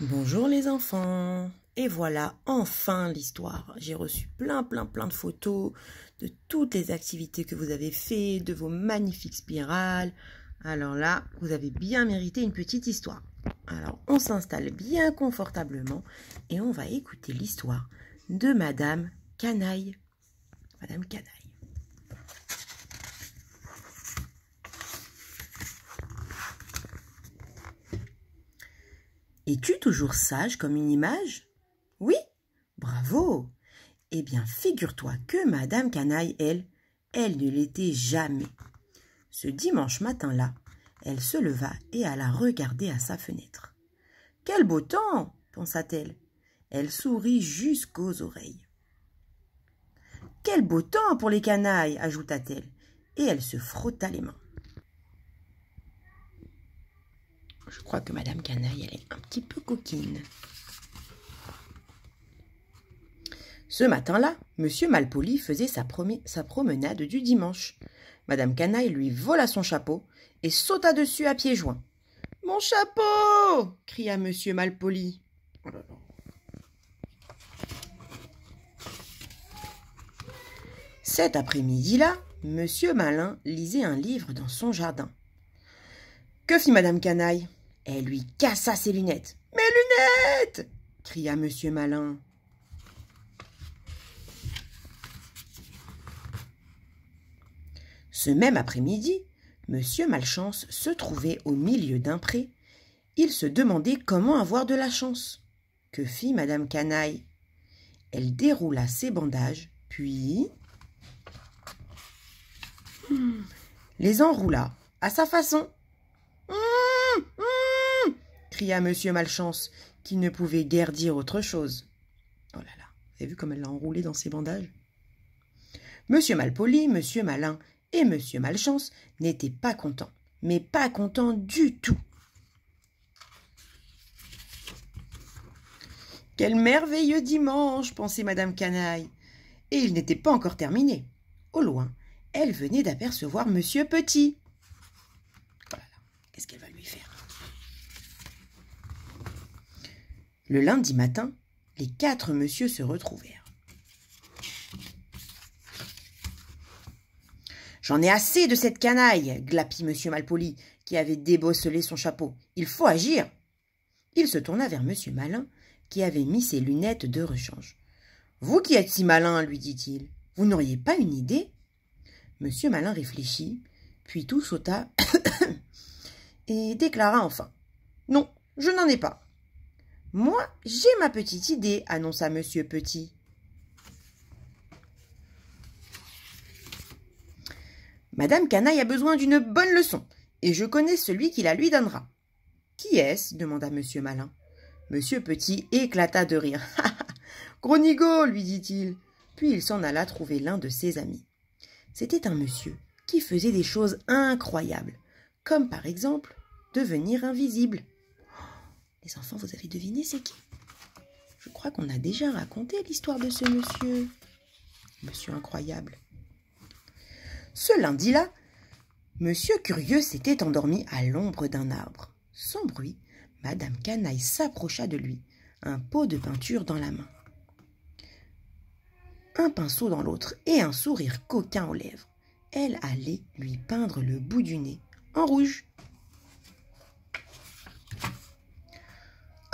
Bonjour les enfants Et voilà enfin l'histoire. J'ai reçu plein plein plein de photos de toutes les activités que vous avez fait, de vos magnifiques spirales. Alors là, vous avez bien mérité une petite histoire. Alors on s'installe bien confortablement et on va écouter l'histoire de Madame Canaille. Madame Canaille. Es-tu toujours sage comme une image Oui Bravo Eh bien, figure-toi que Madame Canaille, elle, elle ne l'était jamais. Ce dimanche matin-là, elle se leva et alla regarder à sa fenêtre. Quel beau temps pensa-t-elle. Elle sourit jusqu'aux oreilles. Quel beau temps pour les canailles ajouta-t-elle, et elle se frotta les mains. je crois que Madame Canaille, elle est un petit peu coquine. Ce matin-là, Monsieur Malpoli faisait sa, promenade du dimanche. Madame Canaille lui vola son chapeau et sauta dessus à pieds joints. Mon chapeau cria Monsieur Malpoli. Oh Cet après-midi-là, Monsieur Malin lisait un livre dans son jardin. Que fit Madame Canaille elle lui cassa ses lunettes. Mes lunettes cria Monsieur Malin. Ce même après-midi, Monsieur Malchance se trouvait au milieu d'un pré. Il se demandait comment avoir de la chance. Que fit Madame Canaille Elle déroula ses bandages, puis hmm. les enroula à sa façon. Hmm cria Monsieur Malchance, qui ne pouvait guère dire autre chose. Oh là là, vous avez vu comme elle l'a enroulé dans ses bandages Monsieur Malpoli, Monsieur Malin et Monsieur Malchance n'étaient pas contents, mais pas contents du tout. Quel merveilleux dimanche pensait Madame Canaille. Et il n'était pas encore terminé. Au loin, elle venait d'apercevoir Monsieur Petit. Oh là là, qu'est-ce qu'elle va lui faire Le lundi matin, les quatre messieurs se retrouvèrent. J'en ai assez de cette canaille, glapit monsieur Malpoli, qui avait débosselé son chapeau. Il faut agir. Il se tourna vers monsieur Malin, qui avait mis ses lunettes de rechange. Vous qui êtes si malin, lui dit-il, vous n'auriez pas une idée Monsieur Malin réfléchit, puis tout sauta et déclara enfin Non, je n'en ai pas. Moi, j'ai ma petite idée, annonça Monsieur Petit. Madame Canaille a besoin d'une bonne leçon, et je connais celui qui la lui donnera. Qui est-ce demanda Monsieur Malin. Monsieur Petit éclata de rire. Gronigo lui dit-il. Puis il s'en alla trouver l'un de ses amis. C'était un monsieur qui faisait des choses incroyables, comme par exemple devenir invisible. Les enfants, vous avez deviné c'est qui Je crois qu'on a déjà raconté l'histoire de ce monsieur. Monsieur incroyable. Ce lundi-là, Monsieur Curieux s'était endormi à l'ombre d'un arbre. Sans bruit, Madame Canaille s'approcha de lui, un pot de peinture dans la main, un pinceau dans l'autre et un sourire coquin aux lèvres. Elle allait lui peindre le bout du nez en rouge.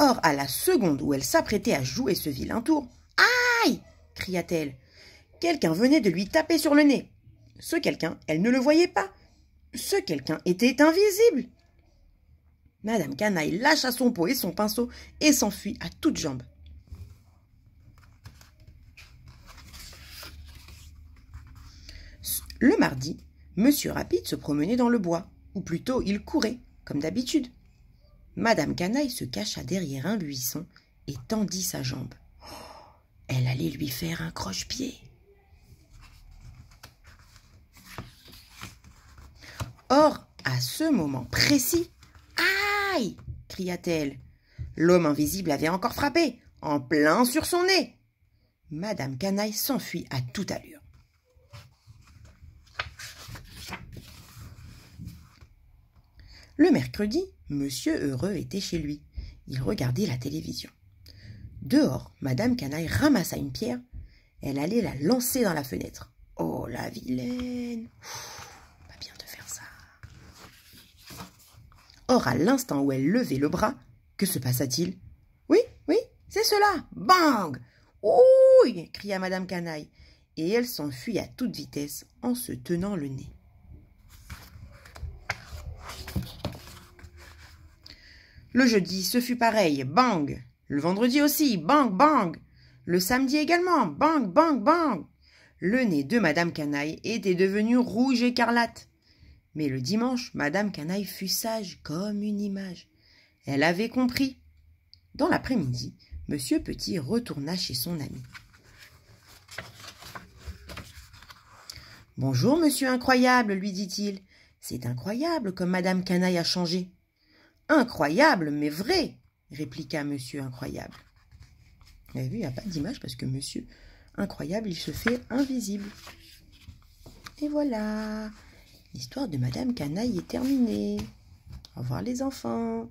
Or, à la seconde où elle s'apprêtait à jouer ce vilain tour, Aïe cria-t-elle. Quelqu'un venait de lui taper sur le nez. Ce quelqu'un, elle ne le voyait pas. Ce quelqu'un était invisible. Madame Canaille lâcha son pot et son pinceau et s'enfuit à toutes jambes. Le mardi, Monsieur Rapide se promenait dans le bois, ou plutôt il courait, comme d'habitude. Madame Canaille se cacha derrière un buisson et tendit sa jambe. Oh, elle allait lui faire un croche-pied. Or, à ce moment précis, aïe cria-t-elle. L'homme invisible avait encore frappé, en plein sur son nez. Madame Canaille s'enfuit à toute allure. Le mercredi, Monsieur Heureux était chez lui. Il regardait la télévision. Dehors, Madame Canaille ramassa une pierre. Elle allait la lancer dans la fenêtre. Oh la vilaine Pas bien de faire ça. Or, à l'instant où elle levait le bras, que se passa-t-il Oui, oui, c'est cela Bang Ouh cria Madame Canaille. Et elle s'enfuit à toute vitesse en se tenant le nez. Le jeudi, ce fut pareil, bang. Le vendredi aussi, bang, bang. Le samedi également, bang, bang, bang. Le nez de Madame Canaille était devenu rouge écarlate. Mais le dimanche, Madame Canaille fut sage comme une image. Elle avait compris. Dans l'après-midi, Monsieur Petit retourna chez son ami. Bonjour, monsieur incroyable, lui dit-il. C'est incroyable comme Madame Canaille a changé. Incroyable, mais vrai, répliqua Monsieur Incroyable. Vous avez vu, il n'y a pas d'image parce que Monsieur Incroyable, il se fait invisible. Et voilà, l'histoire de Madame Canaille est terminée. Au revoir les enfants.